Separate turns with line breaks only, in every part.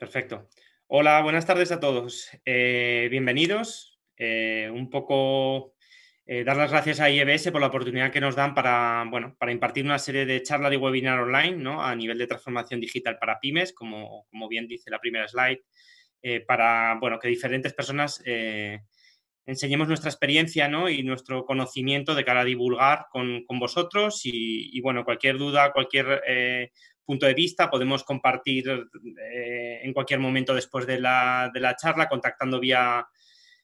Perfecto. Hola, buenas tardes a todos. Eh, bienvenidos. Eh, un poco eh, dar las gracias a IEBS por la oportunidad que nos dan para, bueno, para impartir una serie de charlas de webinar online ¿no? a nivel de transformación digital para pymes, como, como bien dice la primera slide, para bueno, que diferentes personas enseñemos nuestra experiencia y nuestro conocimiento de cara a divulgar con, vosotros y, bueno, cualquier duda, cualquier punto de vista, podemos compartir eh, en cualquier momento después de la, charla, contactando vía,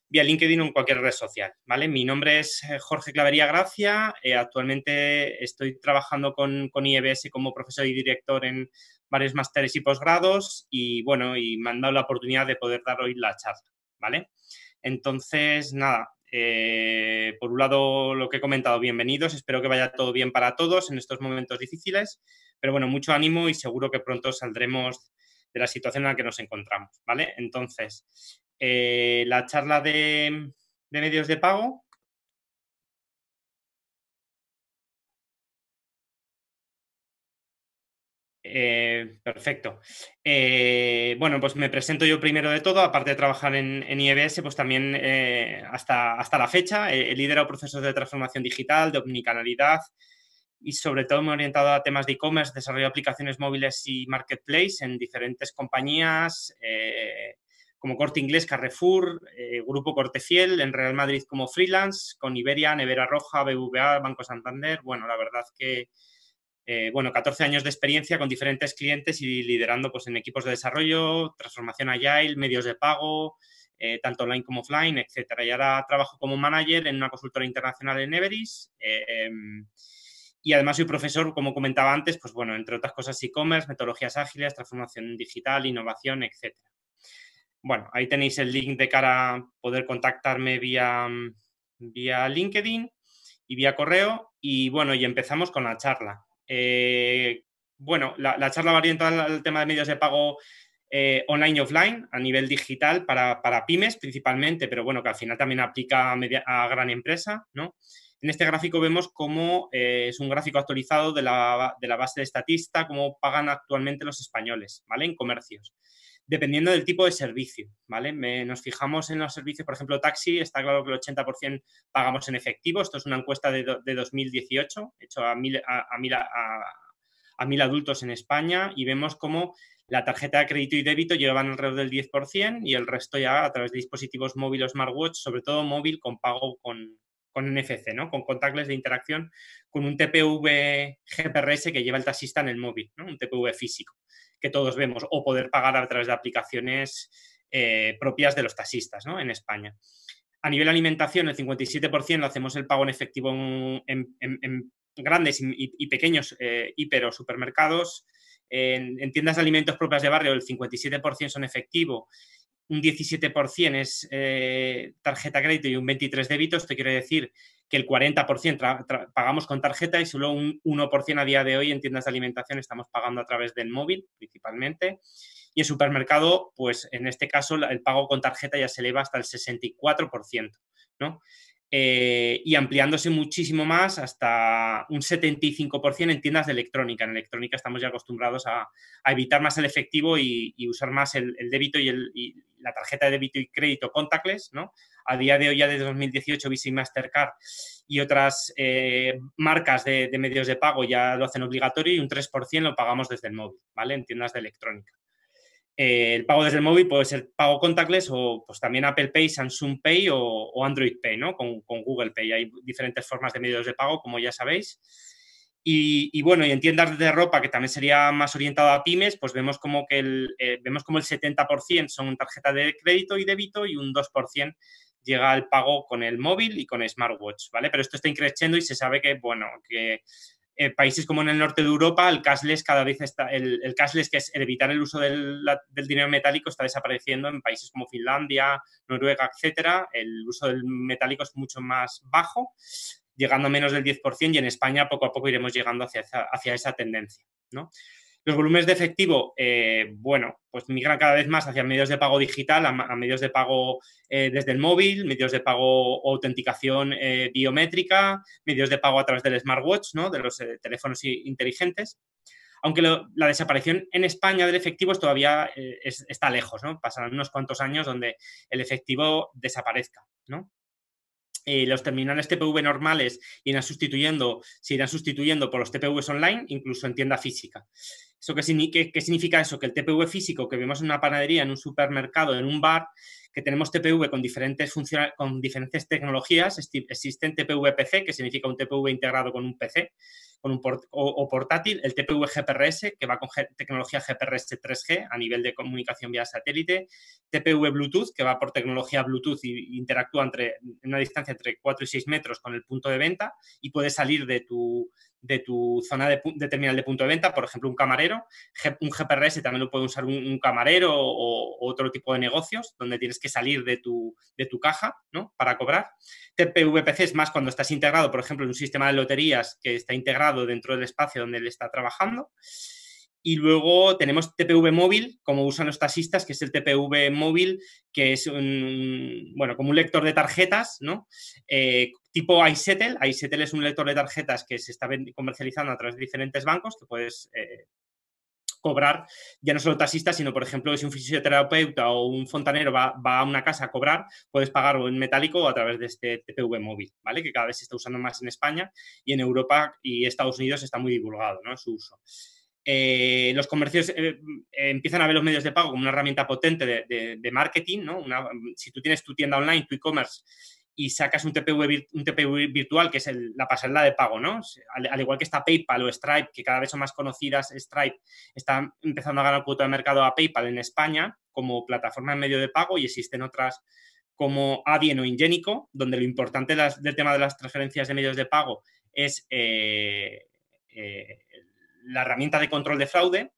vía LinkedIn o en cualquier red social. ¿vale? Mi nombre es eh, Jorge Clavería Gracia. Eh, actualmente estoy trabajando con, con, IEBS como profesor y director en varios másteres y posgrados y bueno, y me han dado la oportunidad de poder dar hoy la charla. ¿vale? Entonces, nada. por un lado, lo que he comentado, bienvenidos. Espero que vaya todo bien para todos en estos momentos difíciles. Pero bueno, mucho ánimo y seguro que pronto saldremos de la situación en la que nos encontramos, ¿vale? Entonces, eh, la charla de, medios de pago, eh, perfecto. Eh, bueno, pues me presento yo primero de todo, aparte de trabajar en, IBS, e pues también hasta, hasta la fecha he, liderado procesos de transformación digital, de omnicanalidad, y sobre todo me he orientado a temas de e-commerce, desarrollo de aplicaciones móviles y marketplace en diferentes compañías eh, como Corte Inglés, Carrefour, eh, Grupo Corte Fiel, en Real Madrid como freelance, con Iberia, Nevera Roja, BVA, Banco Santander. Bueno, la verdad que, eh, bueno, 14 años de experiencia con diferentes clientes y liderando pues, en equipos de desarrollo, transformación agile, medios de pago, tanto online como offline, etc. Y ahora trabajo como manager en una consultora internacional en Everis. Em, y además soy profesor, como comentaba antes, pues bueno, entre otras cosas e-commerce, metodologías ágiles, transformación digital, innovación, etc. Bueno, ahí tenéis el link de cara a poder contactarme vía, vía LinkedIn y vía correo. Y bueno, y empezamos con la charla. Eh, bueno, la, charla va orientada al tema de medios de pago eh, online y offline a nivel digital para, pymes principalmente, pero bueno, que al final también aplica a, a gran empresa, ¿no? En este gráfico vemos cómo eh, es un gráfico actualizado de la, de base de estatista, cómo pagan actualmente los españoles, ¿vale? En comercios dependiendo del tipo de servicio, ¿vale? nos fijamos en los servicios, por ejemplo, taxi, está claro que el 80% pagamos en efectivo, esto es una encuesta de, 2018, hecho a mil, a, a adultos en España, y vemos cómo la tarjeta de crédito y débito llevan alrededor del 10% y el resto ya a través de dispositivos móviles, smartwatch, sobre todo móvil con pago con, con NFC, ¿no? Con contactless de interacción, con un TPV GPRS que lleva el taxista en el móvil, Un TPV físico que todos vemos, o poder pagar a través de aplicaciones eh, propias de los taxistas, ¿no? En España. A nivel alimentación, el 57% hacemos el pago en efectivo en, grandes y, pequeños eh, hiper o supermercados. En, en, tiendas de alimentos propias de barrio, el 57% son efectivo un 17% es eh, tarjeta crédito y un 23% débito. Esto quiere decir que el 40% pagamos con tarjeta y solo un 1% a día de hoy en tiendas de alimentación estamos pagando a través del móvil principalmente. Y en supermercado, pues en este caso el pago con tarjeta ya se eleva hasta el 64%, ¿no? Eh, y ampliándose muchísimo más hasta un 75% en tiendas de electrónica. En electrónica estamos ya acostumbrados a, evitar más el efectivo y, usar más el, débito y el, la tarjeta de débito y crédito contactless, ¿no? A día de hoy, ya desde 2018, Visa y Mastercard y otras eh, marcas de, medios de pago ya lo hacen obligatorio y un 3% lo pagamos desde el móvil, ¿vale? En tiendas de electrónica. Eh, el pago desde el móvil puede ser pago contactless o pues también Apple Pay, Samsung Pay o, Android Pay, ¿no? Con, con Google Pay. Hay diferentes formas de medios de pago, como ya sabéis. Y, bueno, y en tiendas de ropa, que también sería más orientado a pymes, pues vemos como que el, eh, vemos como el 70% son tarjeta de crédito y débito y un 2% llega al pago con el móvil y con smartwatch, ¿vale? Pero esto está increciendo y se sabe que, bueno, que eh, países como en el norte de Europa el cashless cada vez está, el, cashless que es evitar el uso del, del, dinero metálico está desapareciendo en países como Finlandia, Noruega, etcétera, el uso del metálico es mucho más bajo llegando a menos del 10% y en España poco a poco iremos llegando hacia esa, hacia esa tendencia. ¿no? Los volúmenes de efectivo, eh, bueno, pues migran cada vez más hacia medios de pago digital, a, medios de pago eh, desde el móvil, medios de pago autenticación eh, biométrica, medios de pago a través del smartwatch, ¿no? de los teléfonos inteligentes. Aunque la desaparición en España del efectivo todavía está lejos, ¿no? Pasarán unos cuantos años donde el efectivo desaparezca, ¿no? Eh, los terminales TPV normales irán sustituyendo, se irán sustituyendo por los TPVs online, incluso en tienda física. ¿Eso qué, significa eso? Que el TPV físico que vemos en una panadería, en un supermercado, en un bar, que tenemos TPV con diferentes, con diferentes tecnologías, existen TPV PC, que significa un TPV integrado con un PC con un o, portátil, el TPV GPRS, que va con tecnología GPRS 3G a nivel de comunicación vía satélite, TPV Bluetooth, que va por tecnología Bluetooth e interactúa entre en una distancia entre 4 y 6 metros con el punto de venta y puede salir de tu, de tu zona de, de, terminal de punto de venta, por ejemplo, un camarero. Un GPRS también lo puede usar un, camarero o, otro tipo de negocios donde tienes que salir de tu, de tu caja ¿no? para cobrar. TPVPC es más cuando estás integrado, por ejemplo, en un sistema de loterías que está integrado dentro del espacio donde él está trabajando. Y luego tenemos TPV móvil, como usan los taxistas, que es el TPV móvil, que es un, bueno, como un lector de tarjetas, ¿no? Eh, tipo iSettle. iSettle es un lector de tarjetas que se está comercializando a través de diferentes bancos, que puedes eh, cobrar, ya no solo taxistas, sino, por ejemplo, si un fisioterapeuta o un fontanero va, a una casa a cobrar, puedes pagar en metálico o a través de este TPV móvil, ¿vale? Que cada vez se está usando más en España y en Europa y Estados Unidos está muy divulgado, ¿no? Su uso. Eh, los comercios eh, empiezan a ver los medios de pago como una herramienta potente de, marketing, ¿no? si tú tienes tu tienda online, tu e-commerce, y sacas un TPV, virtual, que es la pasarela de pago, ¿no? Al, igual que está PayPal o Stripe, que cada vez son más conocidas, Stripe está empezando a ganar cuota de mercado a PayPal en España como plataforma de medio de pago y existen otras como Adyen o Ingenico, donde lo importante del tema de las transferencias de medios de pago es eh, la herramienta de control de fraude,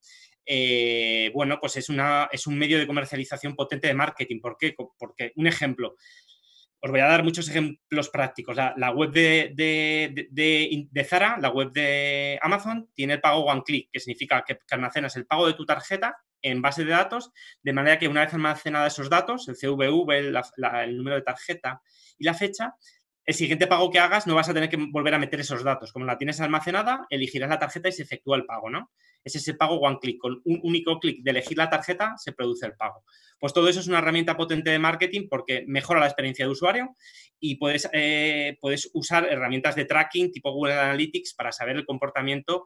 eh, bueno, pues es, una, es un medio de comercialización potente de marketing. ¿Por qué? Porque, un ejemplo, os voy a dar muchos ejemplos prácticos. La, web de, de, Zara, la web de Amazon, tiene el pago one click, que significa que, almacenas el pago de tu tarjeta en base de datos, de manera que una vez almacenada esos datos, el CVV, el número de tarjeta y la fecha, el siguiente pago que hagas no vas a tener que volver a meter esos datos. Como la tienes almacenada, elegirás la tarjeta y se efectúa el pago, ¿no? Es ese pago one click. Con un único clic de elegir la tarjeta se produce el pago. Pues todo eso es una herramienta potente de marketing porque mejora la experiencia de usuario y puedes, eh, puedes usar herramientas de tracking tipo Google Analytics para saber el comportamiento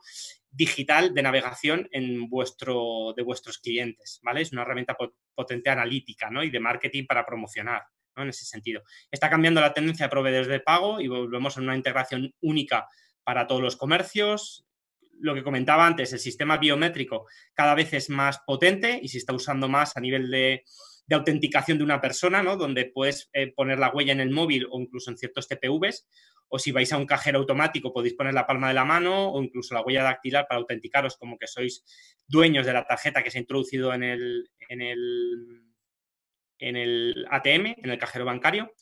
digital de navegación en vuestro, de vuestros clientes, ¿vale? Es una herramienta potente analítica, ¿no? Y de marketing para promocionar. En ese sentido. Está cambiando la tendencia de proveedores de pago y volvemos a una integración única para todos los comercios. Lo que comentaba antes, el sistema biométrico cada vez es más potente y se está usando más a nivel de, autenticación de una persona, ¿no? Donde puedes eh, poner la huella en el móvil o incluso en ciertos TPVs. O si vais a un cajero automático, podéis poner la palma de la mano o incluso la huella dactilar para autenticaros como que sois dueños de la tarjeta que se ha introducido en en el en el ATM, en el cajero bancario.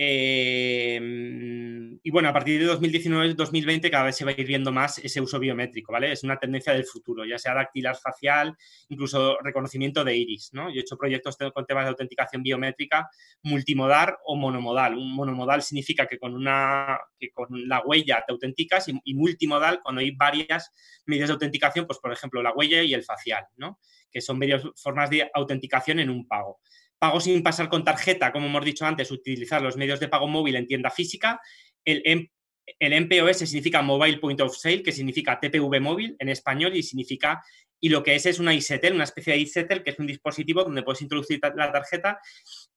Eh, y bueno, a partir de 2019-2020 cada vez se va a ir viendo más ese uso biométrico, ¿vale? Es una tendencia del futuro, ya sea dactilar facial, incluso reconocimiento de iris, ¿no? Yo he hecho proyectos con temas de autenticación biométrica multimodal o monomodal. Un monomodal significa que con, una, que con la huella te autenticas y, multimodal cuando hay varias medidas de autenticación, pues por ejemplo la huella y el facial, ¿no? Que son varias formas de autenticación en un pago pago sin pasar con tarjeta, como hemos dicho antes, utilizar los medios de pago móvil en tienda física. El, MPOS significa Mobile Point of Sale, que significa TPV móvil en español y significa, y lo que es es una ISETEL, una especie de ISETEL, que es un dispositivo donde puedes introducir la tarjeta,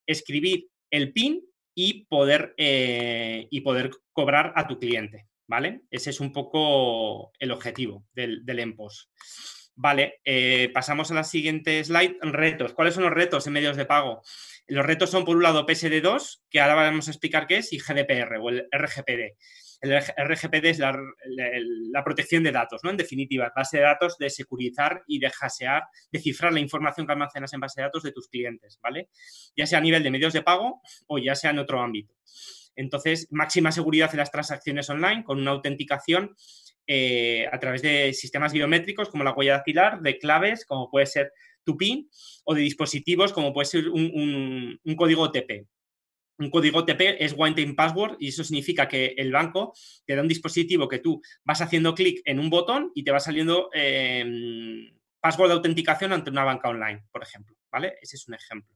escribir el PIN y poder, eh, y poder cobrar a tu cliente, ¿vale? Ese es un poco el objetivo del, del EMPOS. Vale, eh, pasamos a la siguiente slide. Retos. ¿Cuáles son los retos en medios de pago? Los retos son, por un lado, PSD2, que ahora vamos a explicar qué es, y GDPR o el RGPD. El RGPD es la, protección de datos, ¿no? En definitiva, base de datos de securizar y de hasear, de cifrar la información que almacenas en base de datos de tus clientes, ¿vale? Ya sea a nivel de medios de pago o ya sea en otro ámbito. Entonces, máxima seguridad en las transacciones online con una autenticación eh, a través de sistemas biométricos como la huella dactilar, de claves como puede ser tu PIN o de dispositivos como puede ser un, código OTP. Un código OTP es One Time Password y eso significa que el banco te da un dispositivo que tú vas haciendo clic en un botón y te va saliendo eh, password de autenticación ante una banca online, por ejemplo. ¿Vale? Ese es un ejemplo.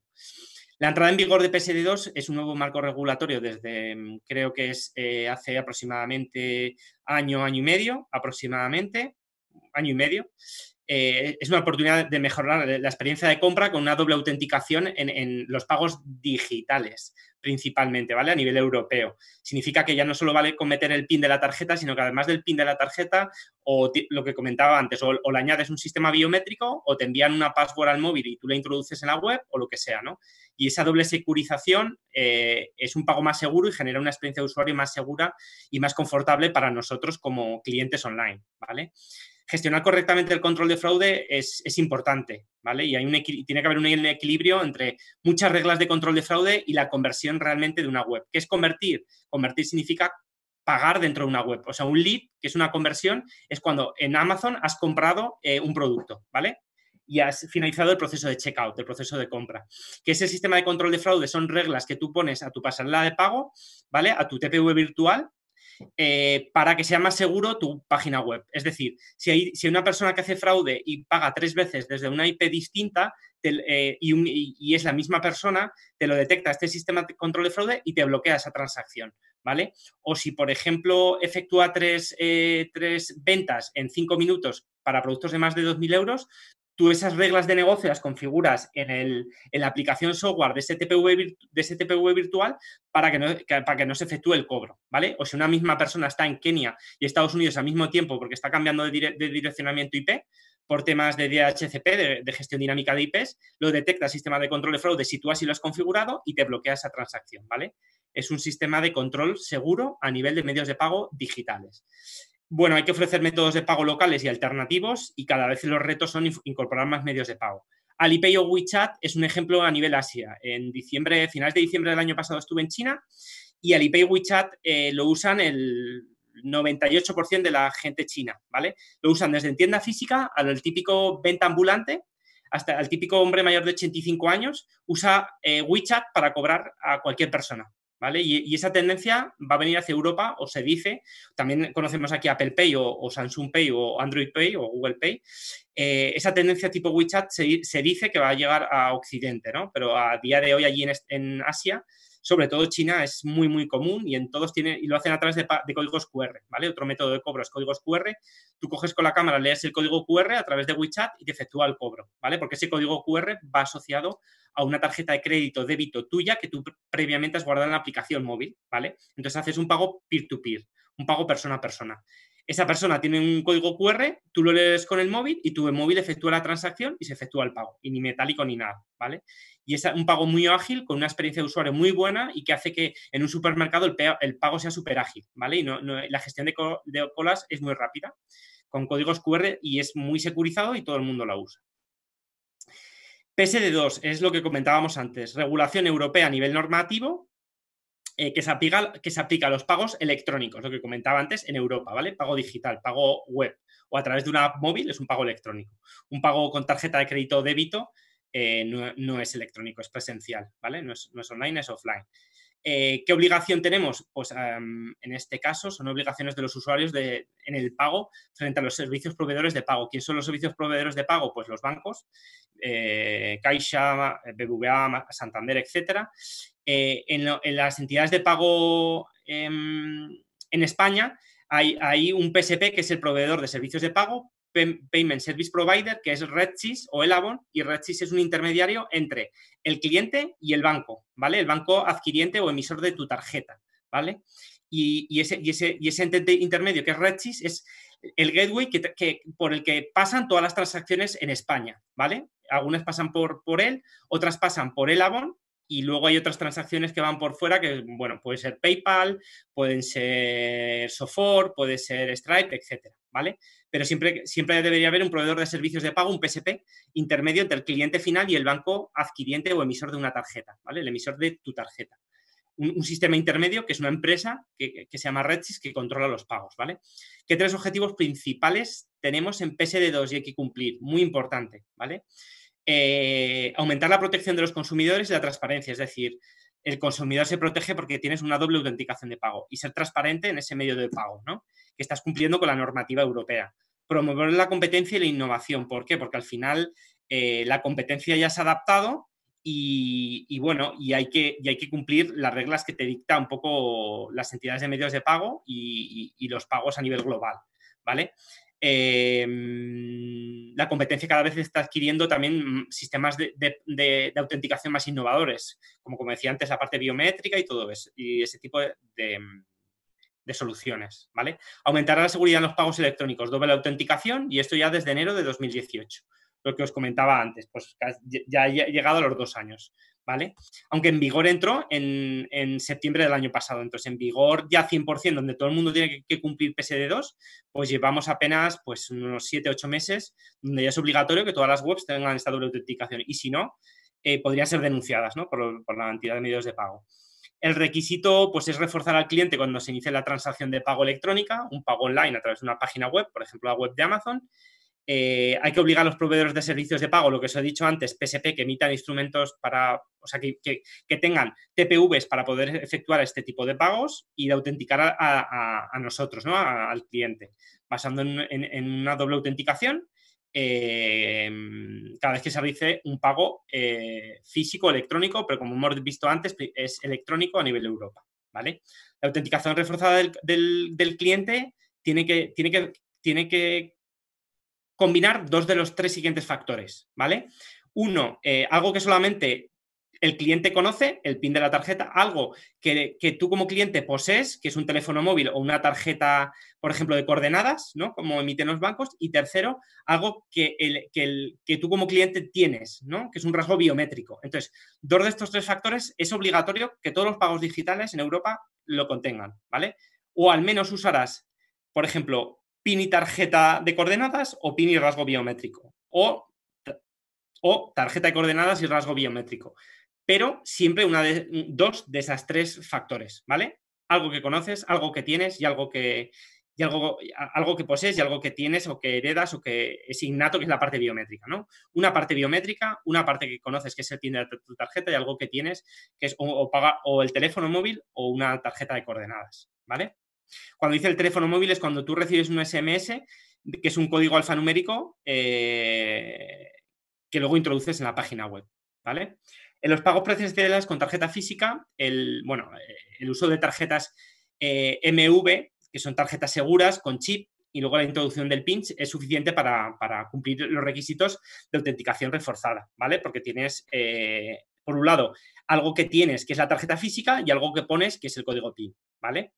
La entrada en vigor de PSD2 es un nuevo marco regulatorio desde, mm, creo que es eh, hace aproximadamente año, año y medio, aproximadamente, año y medio, eh, es una oportunidad de mejorar la experiencia de compra con una doble autenticación en, los pagos digitales, principalmente, ¿vale? A nivel europeo. Significa que ya no solo vale con meter el PIN de la tarjeta, sino que además del PIN de la tarjeta, o lo que comentaba antes, o, le añades un sistema biométrico, o te envían una password al móvil y tú la introduces en la web, o lo que sea, ¿no? Y esa doble securización eh, es un pago más seguro y genera una experiencia de usuario más segura y más confortable para nosotros como clientes online, ¿vale? gestionar correctamente el control de fraude es, importante, ¿vale? Y hay tiene que haber un equilibrio entre muchas reglas de control de fraude y la conversión realmente de una web. ¿Qué es convertir? Convertir significa pagar dentro de una web. O sea, un lead, que es una conversión, es cuando en Amazon has comprado eh, un producto, ¿vale? y has finalizado el proceso de checkout, el proceso de compra. Que ese sistema de control de fraude son reglas que tú pones a tu pasarela de pago, ¿vale? A tu TPV virtual eh, para que sea más seguro tu página web. Es decir, si hay, si una persona que hace fraude y paga tres veces desde una IP distinta eh, y, es la misma persona, te lo detecta este sistema de control de fraude y te bloquea esa transacción, ¿vale? O si, por ejemplo, efectúa tres, eh, tres ventas en cinco minutos para productos de más de 2.000 euros, tú esas reglas de negocio las configuras en, la aplicación software de ese TPV, de virtual para que, no, para que no se efectúe el cobro, ¿vale? O si una misma persona está en Kenia y Estados Unidos al mismo tiempo porque está cambiando de, direccionamiento IP por temas de DHCP, de, de, gestión dinámica de IPs, lo detecta el sistema de control de fraude si tú así lo has configurado y te bloquea esa transacción, ¿vale? Es un sistema de control seguro a nivel de medios de pago digitales. Bueno, hay que ofrecer métodos de pago locales y alternativos y cada vez los retos son incorporar más medios de pago. Alipay o WeChat es un ejemplo a nivel Asia. En diciembre, finales de diciembre del año pasado estuve en China y Alipay y WeChat eh, lo usan el 98% de la gente china, ¿vale? Lo usan desde en tienda física al típico venta ambulante hasta el típico hombre mayor de 85 años usa eh, WeChat para cobrar a cualquier persona, y, esa tendencia va a venir hacia Europa o se dice, también conocemos aquí Apple Pay o, Samsung Pay o Android Pay o Google Pay, eh, esa tendencia tipo WeChat se, dice que va a llegar a Occidente, ¿no? Pero a día de hoy allí en Asia sobre todo China, es muy, muy común y en todos tiene, y lo hacen a través de, códigos QR, ¿vale? Otro método de cobro es códigos QR. Tú coges con la cámara, lees el código QR a través de WeChat y te efectúa el cobro, ¿vale? Porque ese código QR va asociado a una tarjeta de crédito, débito tuya que tú previamente has guardado en la aplicación móvil, ¿vale? Entonces haces un pago peer-to-peer, -peer, un pago persona a persona. Esa persona tiene un código QR, tú lo lees con el móvil y tu móvil efectúa la transacción y se efectúa el pago, y ni metálico ni nada, ¿vale? Y es un pago muy ágil, con una experiencia de usuario muy buena y que hace que en un supermercado el, pago sea súper ágil, ¿vale? Y la gestión de, de colas es muy rápida, con códigos QR y es muy securizado y todo el mundo la usa. PSD2 es lo que comentábamos antes, regulación europea a nivel normativo eh, que, se aplica, que se aplica a los pagos electrónicos, lo que comentaba antes en Europa, ¿vale? Pago digital, pago web o a través de una app móvil es un pago electrónico. Un pago con tarjeta de crédito o débito eh, no, es electrónico, es presencial, ¿vale? no es online, es offline. Eh, ¿Qué obligación tenemos? Pues en este caso son obligaciones de los usuarios en el pago frente a los servicios proveedores de pago. ¿Quiénes son los servicios proveedores de pago? Pues los bancos, eh, Caixa, eh, BBVA, Santander, etc. en, las entidades de pago em, en España hay, hay, un PSP que es el proveedor de servicios de pago, Payment Service Provider, que es RedSys o Elavon, y RedSys es un intermediario entre el cliente y el banco, ¿vale? El banco adquiriente o emisor de tu tarjeta, ¿vale? Y, ese, y ese, y ese intermedio que es RedSys es el gateway que, por el que pasan todas las transacciones en España, ¿vale? Algunas pasan por, por él, otras pasan por Elavon y luego hay otras transacciones que van por fuera que, bueno, puede ser PayPal, pueden ser Sofor, puede ser Stripe, etcétera, pero siempre, siempre debería haber un proveedor de servicios de pago, un PSP, intermedio entre el cliente final y el banco adquiriente o emisor de una tarjeta, El emisor de tu tarjeta. Un, sistema intermedio que es una empresa que, se llama Redsys que controla los pagos, ¿vale? ¿Qué tres objetivos principales tenemos en PSD2 y hay que cumplir? Muy importante, ¿vale? Eh, aumentar la protección de los consumidores y la transparencia, es decir, el consumidor se protege porque tienes una doble autenticación de pago y ser transparente en ese medio de pago, ¿no? Que estás cumpliendo con la normativa europea. Promover la competencia y la innovación. ¿Por qué? Porque al final eh, la competencia ya se ha adaptado y, bueno, y hay, que, cumplir las reglas que te dicta un poco las entidades de medios de pago y, y los pagos a nivel global, ¿vale? Em, la competencia cada vez está adquiriendo también mm, sistemas de, autenticación más innovadores, como, decía antes, la parte biométrica y todo eso, y ese tipo de, em, soluciones, ¿vale? Aumentará la seguridad en los pagos electrónicos, doble autenticación, y esto ya desde enero de 2018, lo que os comentaba antes, pues ya ha llegado a los dos años. ¿vale? Aunque en vigor entró en, septiembre del año pasado. Entonces, en vigor ya 100%, donde todo el mundo tiene que, cumplir PSD2, pues llevamos apenas pues, unos 7-8 meses, donde ya es obligatorio que todas las webs tengan esta de autenticación. Y si no, eh, podrían ser denunciadas por, la entidad de medios de pago. El requisito pues, es reforzar al cliente cuando se inicie la transacción de pago electrónica, un pago online a través de una página web, por ejemplo, la web de Amazon, eh, hay que obligar a los proveedores de servicios de pago, lo que os he dicho antes, PSP, que emitan instrumentos para, o sea, que, tengan TPVs para poder efectuar este tipo de pagos y de autenticar a, nosotros, ¿no? al cliente, basando en, una doble autenticación eh, cada vez que se realice un pago eh, físico, electrónico, pero como hemos visto antes, es electrónico a nivel de Europa, ¿vale? La autenticación reforzada del, del cliente tiene que, tiene que, tiene que combinar dos de los tres siguientes factores, ¿vale? Uno, eh, algo que solamente el cliente conoce, el PIN de la tarjeta, algo que, tú como cliente posees, que es un teléfono móvil o una tarjeta, por ejemplo, de coordenadas, ¿no? Como emiten los bancos. Y tercero, algo que, que tú como cliente tienes, ¿no? Que es un rasgo biométrico. Entonces, dos de estos tres factores es obligatorio que todos los pagos digitales en Europa lo contengan, ¿vale? O al menos usarás, por ejemplo, PIN y tarjeta de coordenadas o PIN y rasgo biométrico. O, o tarjeta de coordenadas y rasgo biométrico. Pero siempre una de, dos de esas tres factores, ¿vale? Algo que conoces, algo que tienes y algo que, y algo, algo que posees y algo que tienes o que heredas o que es innato, que es la parte biométrica, ¿no? Una parte biométrica, una parte que conoces, que es el pin de tu tarjeta y algo que tienes, que es paga, o el teléfono móvil o una tarjeta de coordenadas, ¿vale? Cuando dice el teléfono móvil es cuando tú recibes un SMS, que es un código alfanumérico, eh, que luego introduces en la página web, ¿vale? En los pagos presenciales con tarjeta física, el, eh, uso de tarjetas eh, MV, que son tarjetas seguras con chip, y luego la introducción del PIN es suficiente para, cumplir los requisitos de autenticación reforzada, ¿vale? Porque tienes, por un lado, algo que tienes, que es la tarjeta física, y algo que pones, que es el código PIN, ¿vale?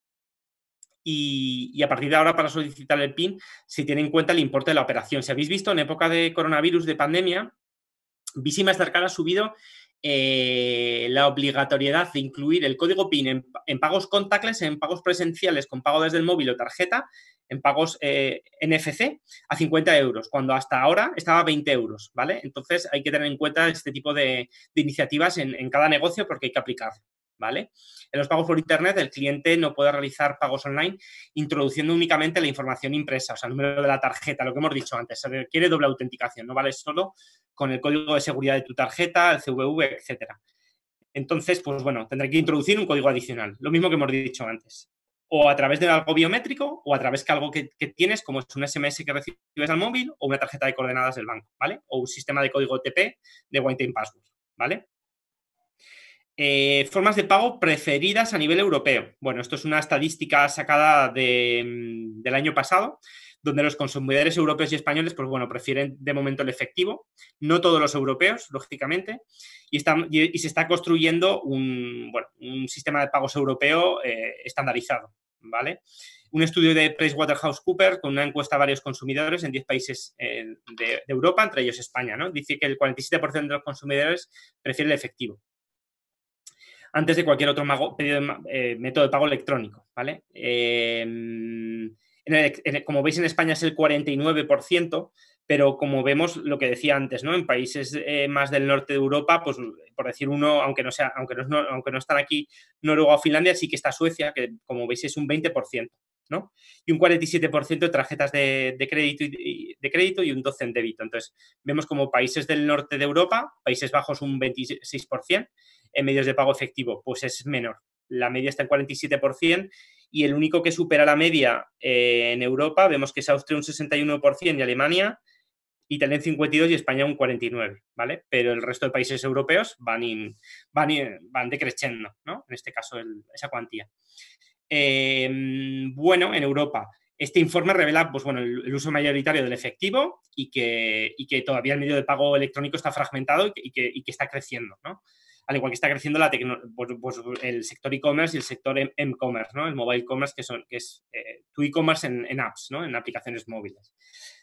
y, a partir de ahora para solicitar el PIN se tiene en cuenta el importe de la operación. Si habéis visto, en época de coronavirus, de pandemia, Visa y ha subido eh, la obligatoriedad de incluir el código PIN en, pagos contactless, en pagos presenciales con pago desde el móvil o tarjeta, en pagos eh, NFC a 50 euros, cuando hasta ahora estaba a 20 euros, ¿vale? Entonces hay que tener en cuenta este tipo de, iniciativas en, cada negocio porque hay que aplicar. ¿vale? En los pagos por Internet, el cliente no puede realizar pagos online introduciendo únicamente la información impresa, o sea, el número de la tarjeta, lo que hemos dicho antes. Se requiere doble autenticación, no vale solo con el código de seguridad de tu tarjeta, el CVV, etcétera. Entonces, pues bueno, tendré que introducir un código adicional, lo mismo que hemos dicho antes. O a través de algo biométrico o a través de algo que, tienes, como es un SMS que recibes al móvil o una tarjeta de coordenadas del banco, ¿vale? O un sistema de código TP de One Time Password, ¿vale? Eh, formas de pago preferidas a nivel europeo. Bueno, esto es una estadística sacada mm, del año pasado, donde los consumidores europeos y españoles, pues bueno, prefieren de momento el efectivo, no todos los europeos, lógicamente, y, se está construyendo un, sistema de pagos europeo eh, estandarizado, ¿vale? Un estudio de PricewaterhouseCoopers con una encuesta a varios consumidores en 10 países eh, de, Europa, entre ellos España, ¿no? Dice que el 47% de los consumidores prefiere el efectivo antes de cualquier otro eh, método de pago electrónico. ¿vale? Em, como veis en España es el 49%, pero como vemos lo que decía antes, ¿no? En países eh, más del norte de Europa, pues por decir uno, aunque no sea, aunque no, aunque no están aquí Noruega o Finlandia, sí que está Suecia, que como veis es un 20%. Y un 47% de tarjetas de, crédito y, de crédito y un 12% en débito. Entonces, vemos como países del norte de Europa, Países Bajos un 26%, en medios de pago efectivo, pues es menor. La media está en 47% y el único que supera la media eh, en Europa, vemos que es Austria un 61% y Alemania, Italia un 52 y España un 49, ¿vale? Pero el resto de países europeos van, van, van decreciendo, ¿no? En este caso, esa cuantía. Em, bueno, en Europa. Este informe revela pues, bueno, el, uso mayoritario del efectivo y que, que, todavía el medio de pago electrónico está fragmentado y que, está creciendo. ¿no? Al igual que está creciendo la pues, pues, el sector e-commerce y el sector em, m-commerce, ¿no? el mobile commerce, que, son, que es eh, tu e-commerce en, apps, en aplicaciones móviles.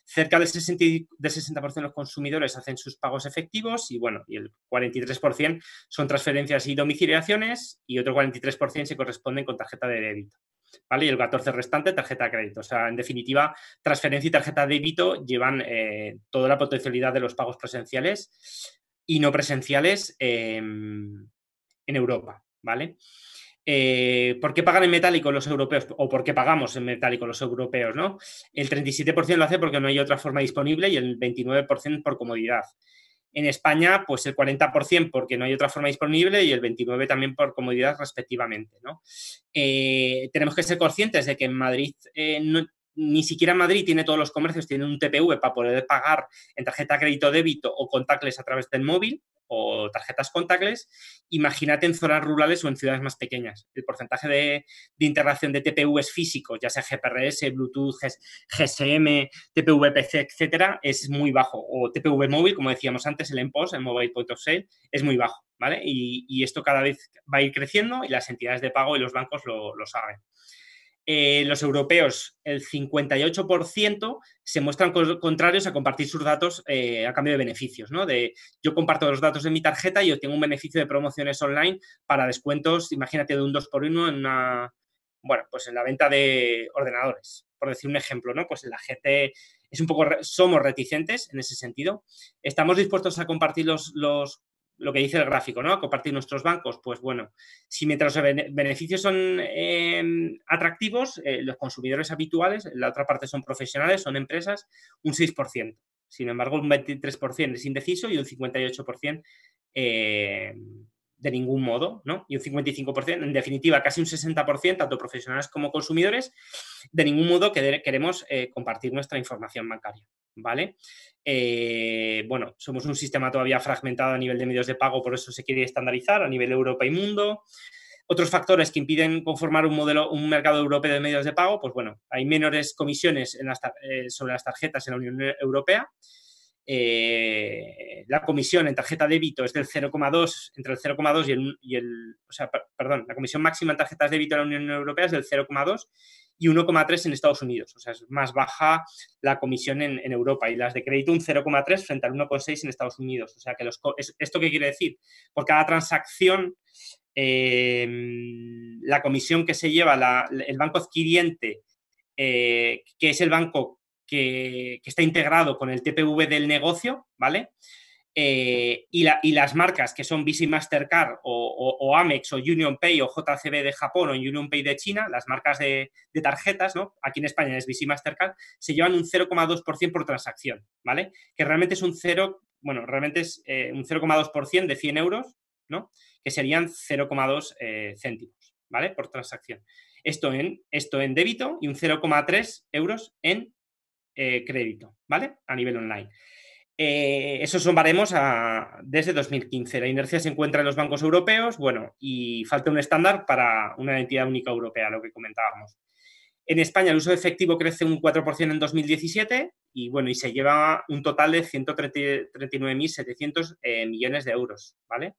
Cerca del 60%, 60 de los consumidores hacen sus pagos efectivos y, bueno, y el 43% son transferencias y domiciliaciones y otro 43% se corresponden con tarjeta de débito. ¿Vale? Y el 14 restante, tarjeta de crédito. O sea, en definitiva, transferencia y tarjeta de débito llevan eh, toda la potencialidad de los pagos presenciales y no presenciales en Europa, ¿vale? Eh, ¿por qué pagan en metálico los europeos o por qué pagamos en metálico los europeos? El 37% lo hace porque no hay otra forma disponible y el 29% por comodidad. En España, pues el 40% porque no hay otra forma disponible y el 29% también por comodidad respectivamente. Eh, tenemos que ser conscientes de que en Madrid eh, no, ni siquiera Madrid tiene todos los comercios, tiene un TPV para poder pagar en tarjeta crédito débito o contactless a través del móvil o tarjetas contactless. Imagínate en zonas rurales o en ciudades más pequeñas. El porcentaje de, de integración de TPVs físico, ya sea GPRS, Bluetooth, GSM, TPV-PC, etcétera, es muy bajo. O TPV móvil, como decíamos antes, el EMPOS, el Mobile Point of Sale, es muy bajo. ¿vale? Y, esto cada vez va a ir creciendo y las entidades de pago y los bancos lo saben. Eh, los europeos, el 58%, se muestran contrarios a compartir sus datos eh, a cambio de beneficios, ¿no? De yo comparto los datos de mi tarjeta y tengo un beneficio de promociones online para descuentos, imagínate, de un 2x1 en una, bueno, pues en la venta de ordenadores, por decir un ejemplo, ¿no? Pues la gente es un poco, somos reticentes en ese sentido. Estamos dispuestos a compartir los lo que dice el gráfico, ¿no? Compartir nuestros bancos, pues bueno, si mientras los beneficios son em, atractivos, eh, los consumidores habituales, la otra parte son profesionales, son empresas, un 6%. Sin embargo, un 23% es indeciso y un 58% eh, em, de ningún modo, ¿no? Y un 55%, en definitiva, casi un 60%, tanto profesionales como consumidores, de ningún modo queremos eh, compartir nuestra información bancaria, ¿vale? Eh, bueno, somos un sistema todavía fragmentado a nivel de medios de pago, por eso se quiere estandarizar a nivel Europa y mundo. Otros factores que impiden conformar un modelo, un mercado europeo de medios de pago, pues bueno, hay menores comisiones eh, sobre las tarjetas en la Unión Europea. Eh, la comisión en tarjeta débito es del 0,2, entre el 0,2 y el, o sea, perdón, la comisión máxima en tarjetas débito en la Unión Europea es del 0,2 y 1,3 en Estados Unidos. O sea, es más baja la comisión en, Europa y las de crédito un 0,3 frente al 1,6 en Estados Unidos. O sea, que ¿esto qué quiere decir? Por cada transacción, eh, la comisión que se lleva el banco adquiriente, eh, que es el banco que, está integrado con el TPV del negocio, ¿vale? Eh, y, las marcas que son Visa Mastercard o, Amex o, Amex o UnionPay o JCB de Japón o UnionPay de China, las marcas de, tarjetas, ¿no? Aquí en España es Visa Mastercard, se llevan un 0,2% por transacción, ¿vale? Que realmente es un 0, bueno, realmente es eh, un 0,2% de 100 euros, ¿no? Que serían 0,2 eh, céntimos, ¿vale? Por transacción. Esto en, esto en débito y un 0,3 euros en eh, crédito, ¿vale? A nivel online. Eh, eso esos son baremos desde 2015. La inercia se encuentra en los bancos europeos, bueno, y falta un estándar para una entidad única europea, lo que comentábamos. En España el uso de efectivo crece un 4% en 2017 y, bueno, y se lleva un total de 139.700 eh, millones de euros, ¿vale?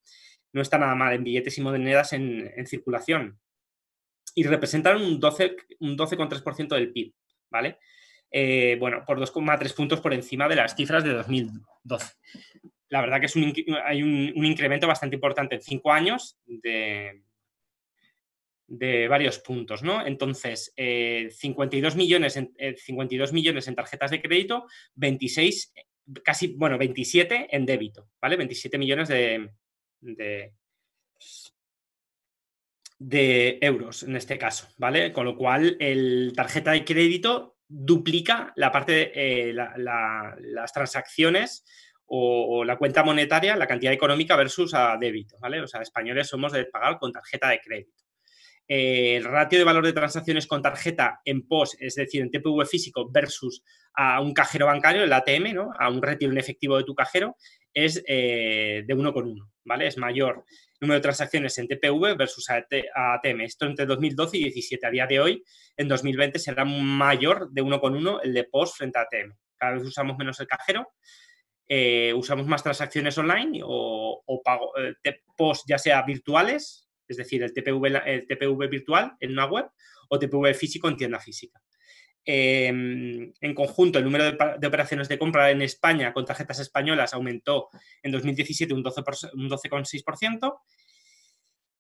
No está nada mal en billetes y monedas en, circulación. Y representan un 12,3% un del PIB, ¿vale? Eh, bueno, por 2,3 puntos por encima de las cifras de 2012. La verdad que es un, hay un, incremento bastante importante en cinco años de, de varios puntos, ¿no? Entonces, 52, eh, millones en, 52 eh, millones en tarjetas de crédito, 26, casi, bueno, 27 en débito, ¿vale? 27 millones de, de de euros en este caso, ¿vale? Con lo cual, el tarjeta de crédito duplica la parte de, eh, las transacciones o, la cuenta monetaria, la cantidad económica versus a débito, ¿vale? O sea, españoles somos de pagar con tarjeta de crédito. Eh, el ratio de valor de transacciones con tarjeta en POS, es decir, en TPV físico versus a un cajero bancario, el ATM, ¿no? A un retiro en efectivo de tu cajero, es eh, de uno con uno, ¿vale? Es mayor número de transacciones en TPV versus ATM. Esto entre 2012 y 2017. A día de hoy, en 2020, será mayor de uno con uno el de POS frente a ATM. Cada vez usamos menos el cajero, eh, usamos más transacciones online o, pago, eh, ya sea virtuales, es decir, el TPV, el TPV virtual en una web o TPV físico en tienda física. Em, en conjunto, el número de, operaciones de compra en España con tarjetas españolas aumentó en 2017 un 12,6%.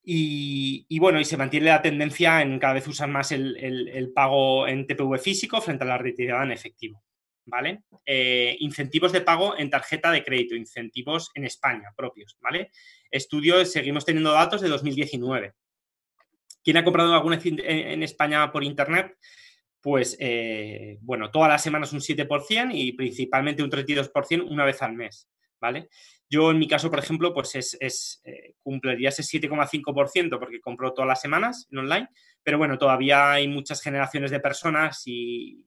y, bueno, y se mantiene la tendencia en cada vez usar más el, pago en TPV físico frente a la retirada en efectivo. ¿Vale? Eh, incentivos de pago en tarjeta de crédito, incentivos en España propios, ¿vale? Estudios, seguimos teniendo datos de 2019. ¿Quién ha comprado alguna en España por Internet? pues eh, bueno, todas las semanas un 7% y principalmente un 32% una vez al mes, ¿vale? Yo en mi caso, por ejemplo, pues es, es eh, cumpliría ese 7,5% porque compro todas las semanas en online, pero bueno, todavía hay muchas generaciones de personas y,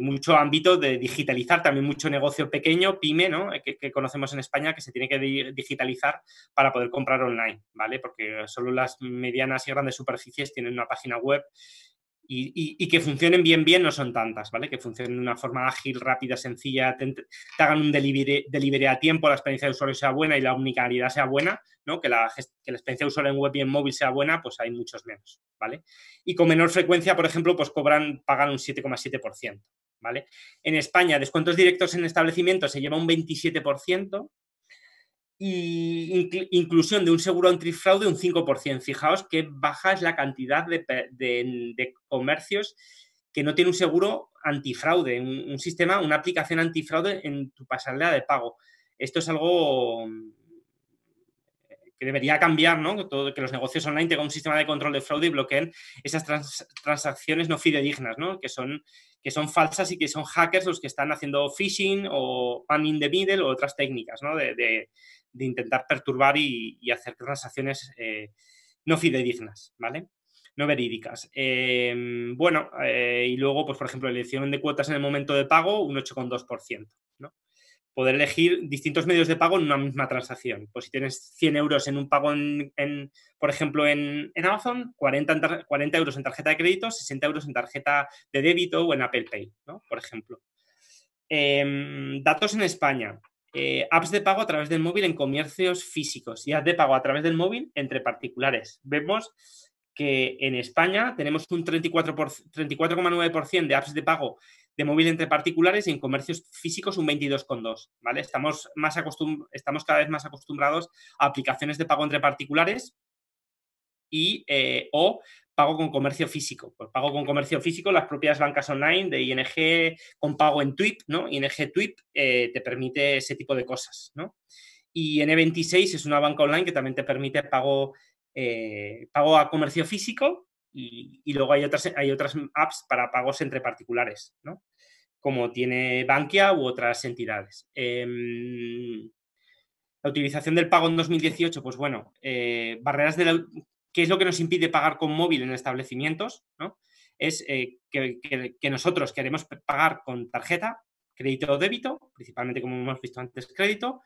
mucho ámbito de digitalizar, también mucho negocio pequeño, pyme, ¿no? Eh, que, que, conocemos en España, que se tiene que digitalizar para poder comprar online, ¿vale? Porque solo las medianas y grandes superficies tienen una página web y, que funcionen bien, bien no son tantas, ¿vale? Que funcionen de una forma ágil, rápida, sencilla, te, hagan un delivery, a tiempo, la experiencia de usuario sea buena y la omnicanalidad sea buena, ¿no? Que la, que la experiencia de usuario en web y en móvil sea buena, pues hay muchos menos, ¿vale? Y con menor frecuencia, por ejemplo, pues cobran, pagan un 7,7%, ¿vale? En España, descuentos directos en establecimientos se lleva un 27%, y inclusión de un seguro antifraude un 5%. Fijaos que baja es la cantidad de, comercios que no tiene un seguro antifraude, un, sistema, una aplicación antifraude en tu pasarela de pago. Esto es algo mm, que debería cambiar, ¿no? que los negocios online tengan un sistema de control de fraude y bloqueen esas transacciones no fidedignas, ¿no? Que son, que son falsas y que son hackers los que están haciendo phishing o pan in the middle o otras técnicas, ¿no? de intentar perturbar y, hacer transacciones eh, no fidedignas, ¿vale? No verídicas. Em, bueno, eh, y luego, pues, por ejemplo, elección de cuotas en el momento de pago, un 8,2%. ¿no? Poder elegir distintos medios de pago en una misma transacción. Pues si tienes 100 euros en un pago, en, por ejemplo, en, Amazon, 40, 40, euros en tarjeta de crédito, 60 euros en tarjeta de débito o en Apple Pay, ¿no? por ejemplo. Em, datos en España. Eh, apps de pago a través del móvil en comercios físicos y apps de pago a través del móvil entre particulares. Vemos que en España tenemos un 34,9% de apps de pago de móvil entre particulares y en comercios físicos un 22,2%. ¿vale? Estamos, más estamos cada vez más acostumbrados a aplicaciones de pago entre particulares y eh, o pago con comercio físico. Pues pago con comercio físico, las propias bancas online de ING con pago en TWIP, ¿no? ING TWIP eh, te permite ese tipo de cosas, ¿no? Y N26 es una banca online que también te permite pago, eh, pago a comercio físico y, luego hay otras, hay otras apps para pagos entre particulares, ¿no? Como tiene Bankia u otras entidades. Em, la utilización del pago en 2018, pues bueno, eh, barreras de la, ¿Qué es lo que nos impide pagar con móvil en establecimientos? Es eh, que, nosotros queremos pagar con tarjeta, crédito o débito, principalmente como hemos visto antes, crédito,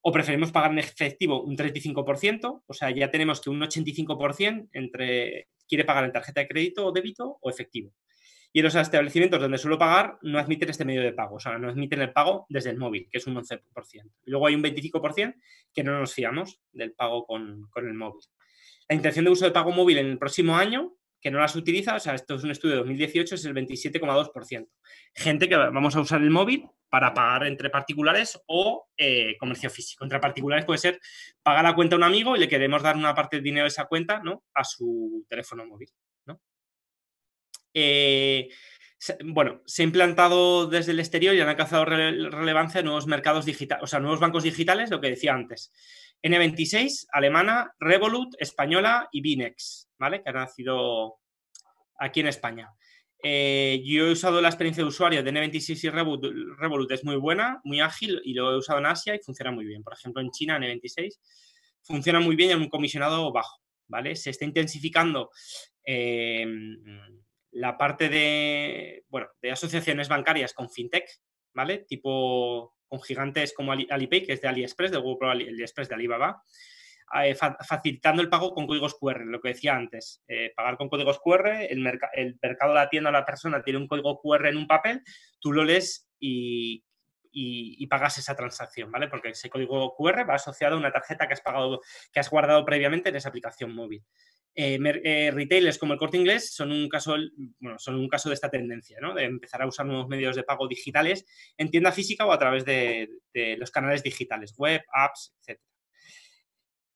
o preferimos pagar en efectivo un 35%, o sea, ya tenemos que un 85% entre quiere pagar en tarjeta de crédito o débito o efectivo. Y en los establecimientos donde suelo pagar no admiten este medio de pago, o sea, no admiten el pago desde el móvil, que es un 11%. luego hay un 25% que no nos fiamos del pago con el móvil. La intención de uso de pago móvil en el próximo año, que no las utiliza, o sea, esto es un estudio de 2018, es el 27,2%. Gente que vamos a usar el móvil para pagar entre particulares o eh, comercio físico. Entre particulares puede ser pagar la cuenta a un amigo y le queremos dar una parte de dinero de esa cuenta a su teléfono móvil. Eh, bueno, se ha implantado desde el exterior y han alcanzado relevancia nuevos mercados digitales, o sea, nuevos bancos digitales, lo que decía antes. N26, alemana, Revolut, española y Binex, ¿vale? Que han nacido aquí en España. Eh, yo he usado la experiencia de usuario de N26 y Revolut, es muy buena, muy ágil y lo he usado en Asia y funciona muy bien. Por ejemplo, en China, N26 funciona muy bien en un comisionado bajo, ¿vale? Se está intensificando eh, la parte de, bueno, de asociaciones bancarias con fintech, ¿vale? Tipo con gigantes como Alipay, que es de AliExpress, de Google AliExpress de Alibaba, eh, facilitando el pago con códigos QR, lo que decía antes, eh, pagar con códigos QR, el, mercado, la tienda la persona tiene un código QR en un papel, tú lo lees y, pagas esa transacción, ¿vale? Porque ese código QR va asociado a una tarjeta que has pagado, que has guardado previamente en esa aplicación móvil. Eh, eh, retailers como el corte inglés son un caso, de esta tendencia, de empezar a usar nuevos medios de pago digitales en tienda física o a través de, los canales digitales, web, apps, etc.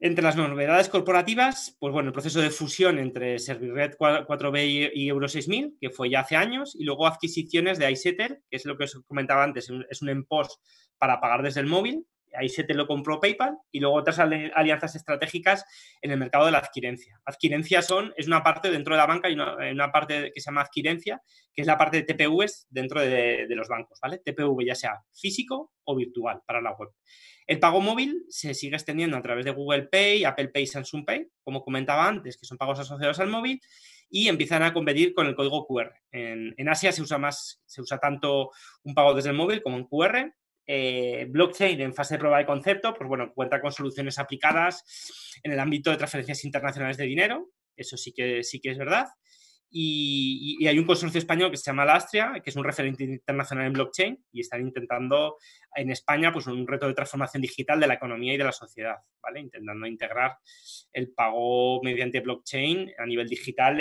Entre las novedades corporativas, pues bueno, el proceso de fusión entre ServiRed 4B y Euro 6000, que fue ya hace años, y luego adquisiciones de iSetter, que es lo que os comentaba antes, es un en post para pagar desde el móvil, ahí se te lo compró PayPal y luego otras alianzas estratégicas en el mercado de la adquirencia. Adquirencia son, es una parte dentro de la banca, y una, parte que se llama adquirencia, que es la parte de TPVs dentro de, los bancos, ¿vale? TPV ya sea físico o virtual para la web. El pago móvil se sigue extendiendo a través de Google Pay, Apple Pay, Samsung Pay, como comentaba antes, que son pagos asociados al móvil y empiezan a competir con el código QR. En, Asia se usa más, se usa tanto un pago desde el móvil como en QR eh, blockchain en fase de prueba de concepto, pues bueno, cuenta con soluciones aplicadas en el ámbito de transferencias internacionales de dinero, eso sí que, sí que es verdad. Y, hay un consorcio español que se llama Lastria, que es un referente internacional en blockchain y están intentando en España pues, un reto de transformación digital de la economía y de la sociedad, ¿vale? Intentando integrar el pago mediante blockchain a nivel digital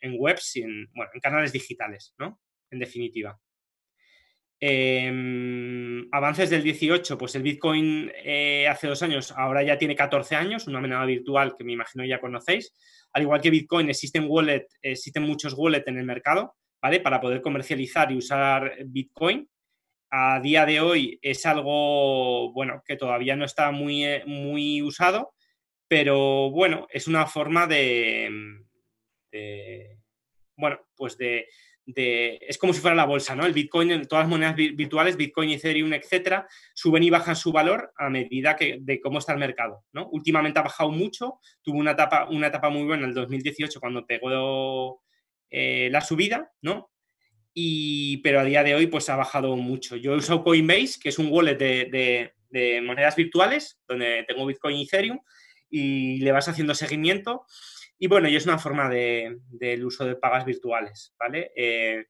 en, webs y en, en canales digitales, ¿no? En definitiva. Em, avances del 18, pues el Bitcoin eh, hace dos años ahora ya tiene 14 años, una moneda virtual que me imagino ya conocéis. Al igual que Bitcoin, existen wallet, existen muchos wallets en el mercado, ¿vale? Para poder comercializar y usar Bitcoin. A día de hoy es algo, bueno, que todavía no está muy, eh, muy usado, pero bueno, es una forma de bueno, pues de, es como si fuera la bolsa, ¿no? El Bitcoin, todas las monedas virtuales, Bitcoin, Ethereum, etcétera, suben y bajan su valor a medida que, de cómo está el mercado, ¿no? Últimamente ha bajado mucho, tuvo una etapa, una etapa muy buena en el 2018 cuando pegó eh, la subida, ¿no? Y, pero a día de hoy pues ha bajado mucho. Yo uso Coinbase, que es un wallet de, de monedas virtuales, donde tengo Bitcoin y Ethereum, y le vas haciendo seguimiento y bueno, y es una forma del uso de pagas virtuales, ¿vale? Eh,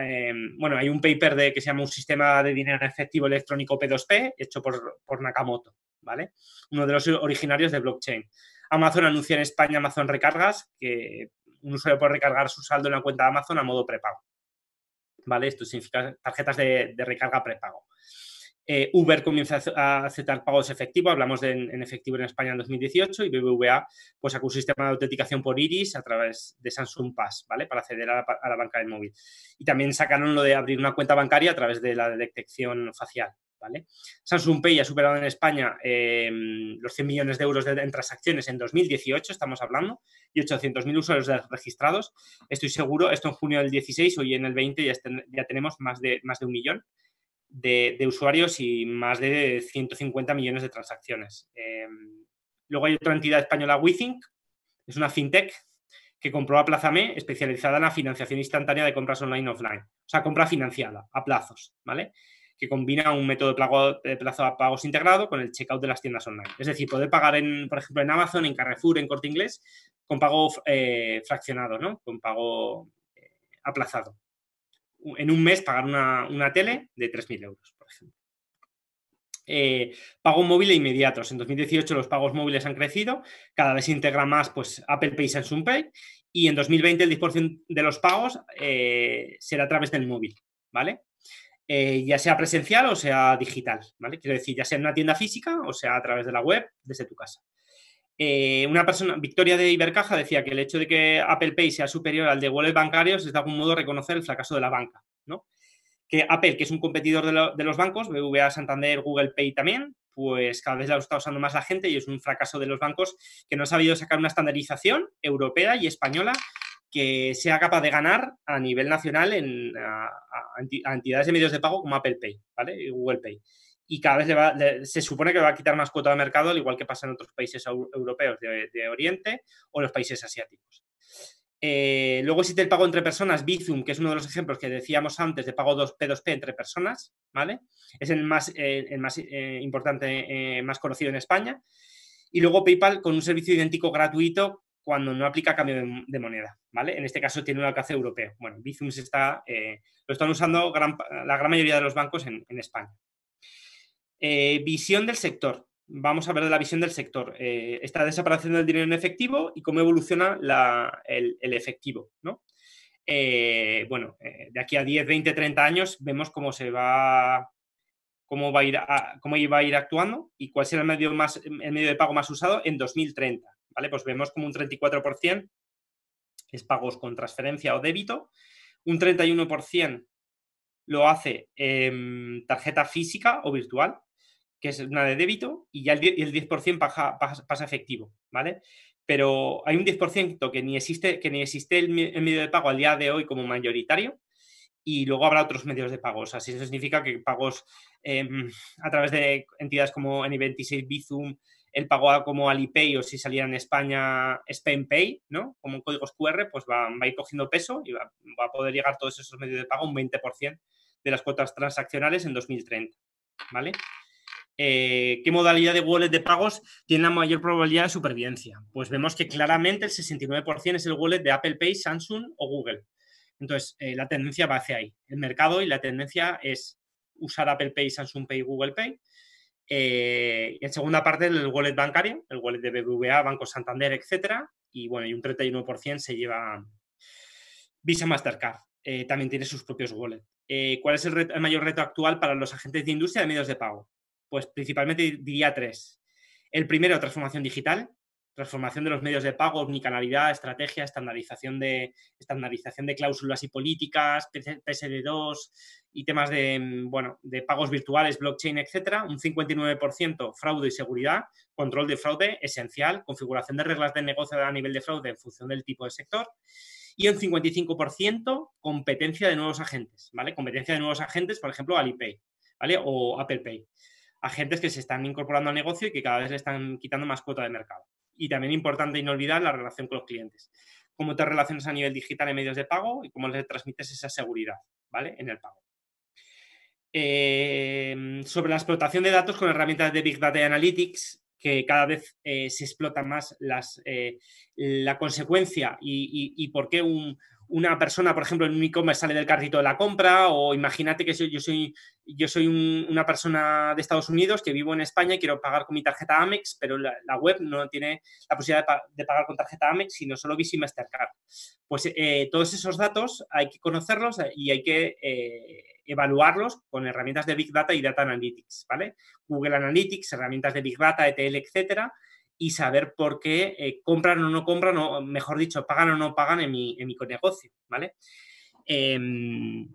em, bueno, hay un paper de, que se llama Un sistema de dinero efectivo electrónico P2P, hecho por, Nakamoto, ¿vale? Uno de los originarios de blockchain. Amazon anuncia en España Amazon Recargas, que un usuario puede recargar su saldo en la cuenta de Amazon a modo prepago, ¿vale? Esto significa tarjetas de recarga prepago. Eh, Uber comienza a aceptar pagos efectivos, hablamos de en, efectivo en España en 2018 y BBVA pues sacó un sistema de autenticación por Iris a través de Samsung Pass, ¿vale? Para acceder a la, banca del móvil. Y también sacaron lo de abrir una cuenta bancaria a través de la detección facial, ¿vale? Samsung Pay ha superado en España em, los 100 millones de euros de, en transacciones en 2018, estamos hablando, y 800.000 usuarios registrados. Estoy seguro, esto en junio del 16, hoy en el 20 ya, ya tenemos más de, más de un millón de, usuarios y más de 150 millones de transacciones. Eh, luego hay otra entidad española, WeThink, es una fintech que compró a Plazame, especializada en la financiación instantánea de compras online offline, o sea, compra financiada a plazos, ¿vale? Que combina un método de, plazo a pagos integrado con el checkout de las tiendas online. Es decir, poder pagar, en, por ejemplo, en Amazon, en Carrefour, en Corte Inglés, con pago eh, fraccionado, ¿no? Con pago eh, aplazado en un mes pagar una, tele de 3.000 euros, por ejemplo. Eh, pago móvil e inmediatos. En 2018 los pagos móviles han crecido, cada vez se integra más pues, Apple Pay y Samsung Pay y en 2020 el 10% de los pagos eh, será a través del móvil, ¿vale? Eh, ya sea presencial o sea digital, ¿vale? Quiero decir, ya sea en una tienda física o sea a través de la web desde tu casa. Eh, una persona, Victoria de Ibercaja, decía que el hecho de que Apple Pay sea superior al de wallet bancarios es de algún modo reconocer el fracaso de la banca, ¿no? Que Apple, que es un competidor de, los bancos, BVA, Santander, Google Pay también, pues cada vez la está usando más la gente y es un fracaso de los bancos que no ha sabido sacar una estandarización europea y española que sea capaz de ganar a nivel nacional en, a, entidades de medios de pago como Apple Pay, ¿vale? Y Google Pay y cada vez se supone que va a quitar más cuota de mercado, al igual que pasa en otros países europeos de, Oriente o los países asiáticos. Eh, luego existe el pago entre personas, Bizum, que es uno de los ejemplos que decíamos antes de pago P2P entre personas, ¿vale? Es el más, eh, el más eh, importante, más conocido en España. Y luego PayPal con un servicio idéntico gratuito cuando no aplica cambio de, moneda, ¿vale? En este caso tiene un alcance europeo. Bueno, Bizum está, lo están usando la gran mayoría de los bancos en España, eh, visión del sector. Vamos a ver la visión del sector. Eh, esta desaparición del dinero en efectivo y cómo evoluciona el, efectivo. ¿no? Eh, bueno, de aquí a 10, 20, 30 años vemos cómo se va cómo va a ir, a, cómo iba a ir actuando y cuál será el medio, más, el medio de pago más usado en 2030. ¿vale? Pues vemos como un 34% es pagos con transferencia o débito, un 31% lo hace tarjeta física o virtual, que es una de débito, y ya el 10%, pasa, efectivo, ¿vale? Pero hay un 10% que ni existe, que ni existe el, medio de pago al día de hoy como mayoritario, y luego habrá otros medios de pago. O sea, si eso significa que pagos em, a través de entidades como N26, Bizum, el pago como Alipay o si saliera en España Pay, ¿no? Como códigos QR, pues va, a ir cogiendo peso y va, va, a poder llegar todos esos medios de pago un 20% de las cuotas transaccionales en 2030, ¿vale? Eh, qué modalidad de wallet de pagos tiene la mayor probabilidad de supervivencia. Pues vemos que claramente el 69% es el wallet de Apple Pay, Samsung o Google. Entonces, eh, la tendencia va hacia ahí. El mercado y la tendencia es usar Apple Pay, Samsung Pay, Google Pay. Eh, y en segunda parte, el wallet bancario, el wallet de BBVA, Banco Santander, etcétera. Y bueno, y un 31% se lleva Visa Mastercard. también tiene sus propios wallets. ¿Cuál es el mayor reto actual para los agentes de industria de medios de pago? Pues principalmente diría tres. El primero, transformación digital, transformación de los medios de pago, omnicanalidad, estrategia, estandarización de, estandarización de cláusulas y políticas, PSD2 y temas de, mm, bueno, de pagos virtuales, blockchain, etcétera. Un 59% fraude y seguridad, control de fraude esencial, configuración de reglas de negocio a nivel de fraude en función del tipo de sector y un 55% competencia de nuevos agentes, ¿vale? Competencia de nuevos agentes, por ejemplo, Alipay, ¿vale? O Apple Pay agentes que se están incorporando al negocio y que cada vez le están quitando más cuota de mercado. Y también importante y no olvidar la relación con los clientes. Cómo te relacionas a nivel digital en medios de pago y cómo les transmites esa seguridad, ¿vale? En el pago. Eh, sobre la explotación de datos con herramientas de Big Data Analytics, que cada vez eh, se explota más las, eh, la consecuencia y por qué un, una persona, por ejemplo, en un e-commerce sale del carrito de la compra, o imagínate que yo soy, yo soy una persona de Estados Unidos que vivo en España y quiero pagar con mi tarjeta Amex, pero la, web no tiene la posibilidad de, pagar con tarjeta Amex, sino solo Visa y Mastercard. Pues eh, todos esos datos hay que conocerlos eh, y hay que eh, evaluarlos con herramientas de Big Data y Data Analytics, ¿vale? Google Analytics, herramientas de Big Data, ETL, etcétera, y saber por qué eh, compran o no compran, o mejor dicho, pagan o no pagan en mi, en negocio, ¿vale? Em,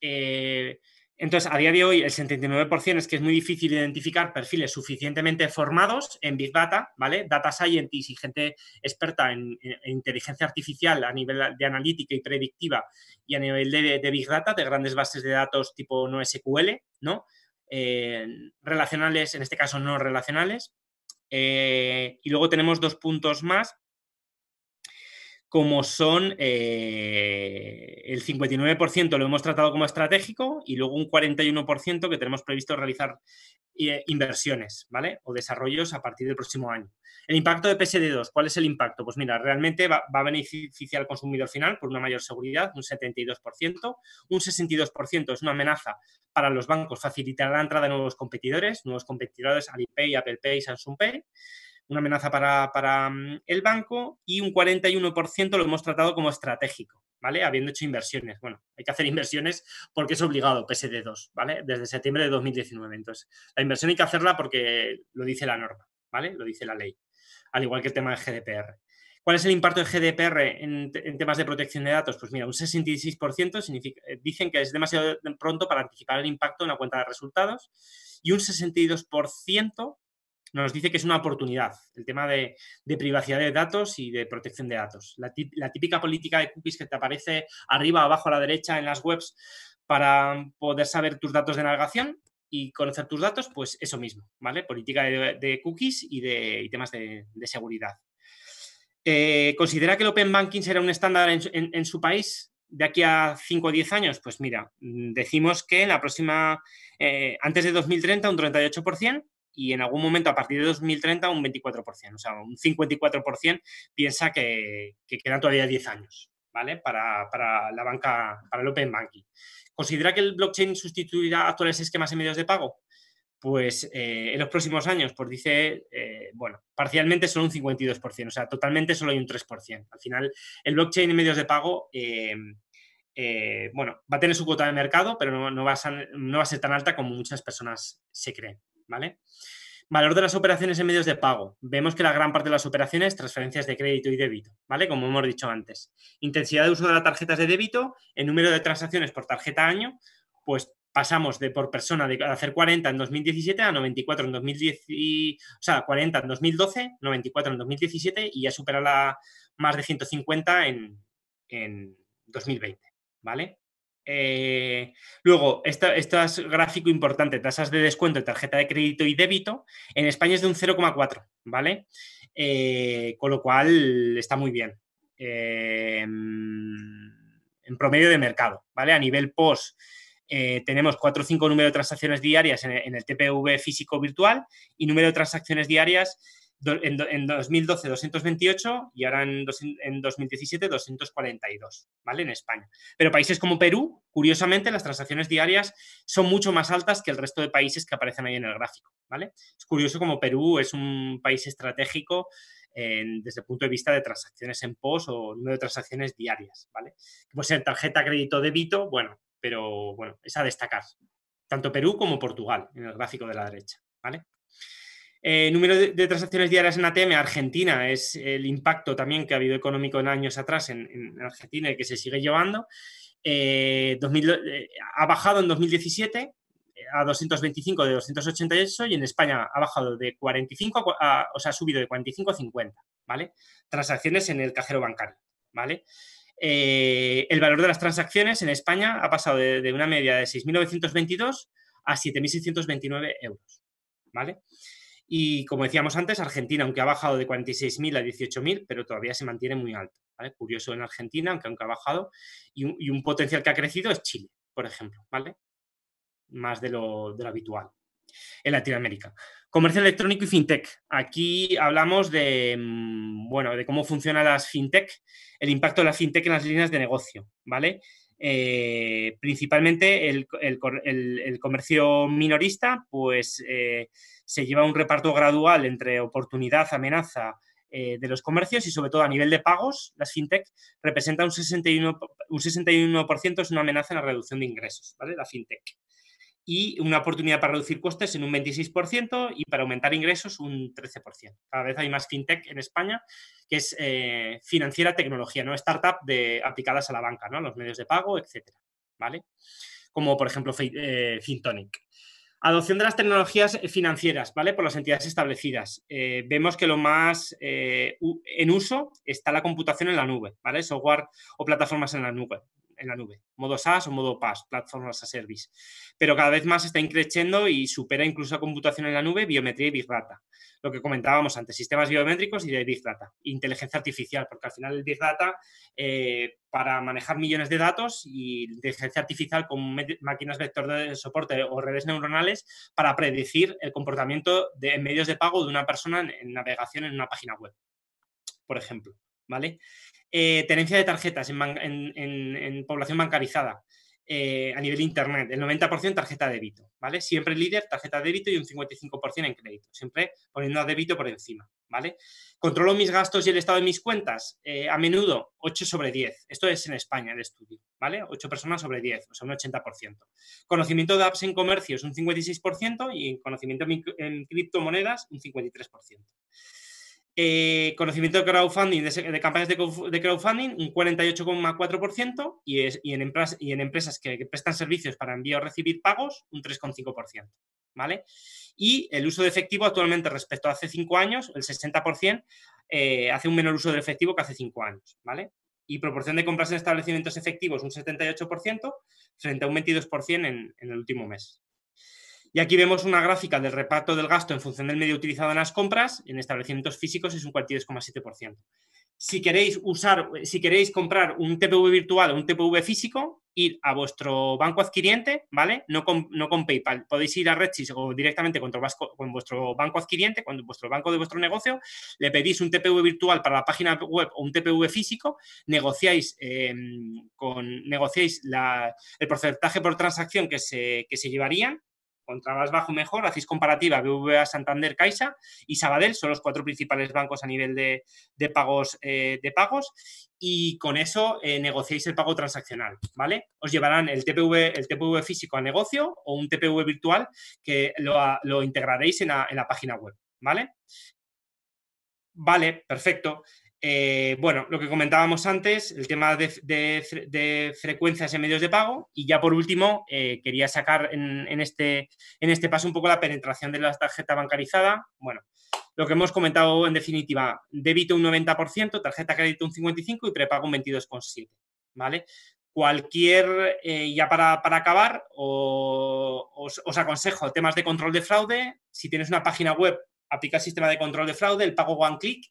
eh, entonces, a día de hoy, el 79% es que es muy difícil identificar perfiles suficientemente formados en Big Data, ¿vale? Data scientists y gente experta en, inteligencia artificial a nivel de analítica y predictiva y a nivel de, Big Data, de grandes bases de datos tipo SQL, ¿no? Eh, relacionales, en este caso no relacionales. Eh, y luego tenemos dos puntos más como son eh, el 59% lo hemos tratado como estratégico y luego un 41% que tenemos previsto realizar eh, inversiones, ¿vale? O desarrollos a partir del próximo año. El impacto de PSD2, ¿cuál es el impacto? Pues mira, realmente va, a beneficiar al consumidor final por una mayor seguridad, un 72%, un 62% es una amenaza para los bancos, facilitará la entrada de nuevos competidores, nuevos competidores Alipay, Apple Pay, Samsung Pay una amenaza para, mm, el banco y un 41% lo hemos tratado como estratégico. ¿vale? Habiendo hecho inversiones. Bueno, hay que hacer inversiones porque es obligado PSD2, ¿vale? Desde septiembre de 2019. Entonces, la inversión hay que hacerla porque lo dice la norma, ¿vale? Lo dice la ley, al igual que el tema del GDPR. ¿Cuál es el impacto del GDPR en, temas de protección de datos? Pues mira, un 66% eh, dicen que es demasiado pronto para anticipar el impacto en la cuenta de resultados y un 62% nos dice que es una oportunidad, el tema de, privacidad de datos y de protección de datos. La, típica política de cookies que te aparece arriba, abajo, a la derecha en las webs para poder saber tus datos de navegación y conocer tus datos, pues eso mismo, ¿vale? Política de, cookies y de temas de, seguridad. Eh, ¿Considera que el Open Banking será un estándar en, su país de aquí a 5 o 10 años? Pues mira, decimos que en la próxima, eh, antes de 2030, un 38%, y en algún momento a partir de 2030 un 24%, o sea, un 54% piensa que, quedan todavía 10 años, ¿vale? Para, la banca, para el Open Banking. ¿Considera que el blockchain sustituirá actuales esquemas y medios de pago? Pues eh, en los próximos años, pues dice, eh, bueno, parcialmente solo un 52%, o sea, totalmente solo hay un 3%. Al final, el blockchain y medios de pago... Eh, bueno, va a tener su cuota de mercado, pero no, no, va a ser, tan alta como muchas personas se creen. ¿vale? Valor de las operaciones en medios de pago. Vemos que la gran parte de las operaciones, transferencias de crédito y débito, ¿vale? Como hemos dicho antes. Intensidad de uso de las tarjetas de débito, el número de transacciones por tarjeta año, pues pasamos de por persona de hacer 40 en 2017 a 94 en 2010, y, o sea, 40 en 2012, 94 en 2017 y ya supera la más de 150 en, en 2020, ¿vale? Eh, luego, este gráfico importante, tasas de descuento de tarjeta de crédito y débito, en España es de un 0,4, ¿vale? Eh, con lo cual está muy bien. Eh, en promedio de mercado, ¿vale? A nivel POS tenemos 4 o 5 número de transacciones diarias en el TPV físico virtual y número de transacciones diarias en, 2012 228 y ahora en, 2017 242, ¿vale? En España. Pero países como Perú, curiosamente, las transacciones diarias son mucho más altas que el resto de países que aparecen ahí en el gráfico, ¿vale? Es curioso como Perú es un país estratégico desde el punto de vista de transacciones en POS o número de transacciones diarias, ¿vale? Puede ser tarjeta, crédito, débito, bueno, pero bueno, es a destacar. Tanto Perú como Portugal en el gráfico de la derecha, ¿vale? Eh, número de, transacciones diarias en ATM Argentina es el impacto también que ha habido económico en años atrás en, Argentina y que se sigue llevando. Eh, eh, ha bajado en 2017 a 225 de 288 y en España ha bajado de 45 o sea, ha subido de 45 a 50, ¿vale? Transacciones en el cajero bancario, ¿vale? el valor de las transacciones en España ha pasado de, de una media de 6.922 a 7.629 euros, ¿vale? Y como decíamos antes, Argentina, aunque ha bajado de 46.000 a 18.000, pero todavía se mantiene muy alto. ¿vale? Curioso en Argentina, aunque, aunque ha bajado, y un, potencial que ha crecido es Chile, por ejemplo, ¿vale? Más de lo, habitual en Latinoamérica. Comercio electrónico y fintech. Aquí hablamos de, mm, bueno, de cómo funciona las fintech, el impacto de las fintech en las líneas de negocio, ¿vale? Eh, principalmente el, comercio minorista, pues eh, se lleva un reparto gradual entre oportunidad, amenaza eh, de los comercios y sobre todo a nivel de pagos, las fintech representan un 61%, un 61 es una amenaza en la reducción de ingresos, ¿vale? La fintech y una oportunidad para reducir costes en un 26% y para aumentar ingresos un 13%. Cada vez hay más fintech en España, que es eh, financiera tecnología, ¿no? Startup de, aplicadas a la banca, ¿no? Los medios de pago, etcétera, ¿vale? Como, por ejemplo, eh, Fintonic. Adopción de las tecnologías financieras, ¿vale? Por las entidades establecidas. Eh, vemos que lo más en uso está la computación en la nube, ¿vale? Software o plataformas en la nube en la nube, modo SaaS o modo PaaS, plataformas as a Service. Pero cada vez más está increciendo y supera incluso la computación en la nube, biometría y Big Data. Lo que comentábamos antes, sistemas biométricos y de Big Data, inteligencia artificial, porque al final el Big Data, eh, para manejar millones de datos y inteligencia artificial con máquinas vector de soporte o redes neuronales para predecir el comportamiento de, medios de pago de una persona en, en navegación en una página web, por ejemplo. ¿Vale? Eh, tenencia de tarjetas en, población bancarizada eh, a nivel internet, el 90% tarjeta de débito, ¿vale? Siempre líder, tarjeta de débito y un 55% en crédito, siempre poniendo a débito por encima, ¿vale? Controlo mis gastos y el estado de mis cuentas, eh, a menudo 8 sobre 10, esto es en España el estudio, ¿vale? 8 personas sobre 10, o sea, un 80%. Conocimiento de apps en comercios, un 56% y conocimiento en criptomonedas, un 53%. Eh, conocimiento de crowdfunding, de, campañas de, crowdfunding, un 48,4% y, y, en en empresas que, prestan servicios para envío o recibir pagos, un 3,5%. ¿Vale? Y el uso de efectivo actualmente respecto a hace 5 años, el 60% eh, hace un menor uso de efectivo que hace 5 años. ¿Vale? Y proporción de compras en establecimientos efectivos, un 78% frente a un 22% en el último mes. Y aquí vemos una gráfica del reparto del gasto en función del medio utilizado en las compras. En establecimientos físicos es un 42,7%. Si queréis usar, si queréis comprar un TPV virtual o un TPV físico, ir a vuestro banco adquiriente, ¿vale? No con, no con PayPal. Podéis ir a Redsys o directamente con, vuestro banco adquiriente, con vuestro banco de vuestro negocio, le pedís un TPV virtual para la página web o un TPV físico, negociáis, eh, con, el porcentaje por transacción que se, que se llevarían más bajo mejor, hacéis comparativa BBVA, Santander, Caixa y Sabadell, son los cuatro principales bancos a nivel de, pagos, eh, de pagos y con eso eh, negociáis el pago transaccional, ¿vale? Os llevarán el TPV, el físico a negocio o un TPV virtual que lo, integraréis en la, en la página web, ¿vale? Vale, perfecto. Eh, bueno, lo que comentábamos antes, el tema de, frecuencias en medios de pago. Y ya por último, eh, quería sacar en, este, en este paso un poco la penetración de la tarjeta bancarizada. Bueno, lo que hemos comentado en definitiva, débito un 90%, tarjeta crédito un 55% y prepago un 22,7%. ¿Vale? Cualquier, eh, ya para, acabar, os, os aconsejo temas de control de fraude. Si tienes una página web, aplica el sistema de control de fraude, el pago one click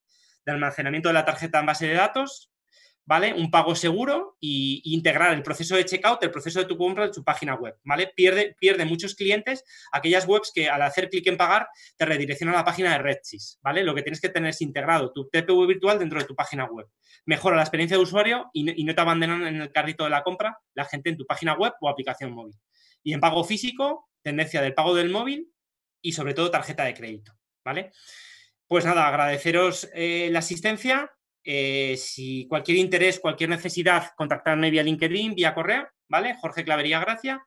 de almacenamiento de la tarjeta en base de datos, ¿vale? Un pago seguro e integrar el proceso de checkout, el proceso de tu compra en tu página web, ¿vale? Pierde, pierde muchos clientes aquellas webs que al hacer clic en pagar te redireccionan a la página de Redsys, ¿vale? Lo que tienes que tener es integrado tu TPV virtual dentro de tu página web. Mejora la experiencia de usuario y no, te abandonan en el carrito de la compra la gente en tu página web o aplicación móvil. Y en pago físico, tendencia del pago del móvil y sobre todo tarjeta de crédito, ¿vale? Pues nada, agradeceros eh, la asistencia. Eh, si cualquier interés, cualquier necesidad, contactarme vía LinkedIn, vía correo, ¿vale? Jorge Clavería Gracia.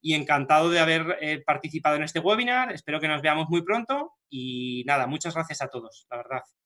Y encantado de haber eh, participado en este webinar. Espero que nos veamos muy pronto. Y nada, muchas gracias a todos, la verdad.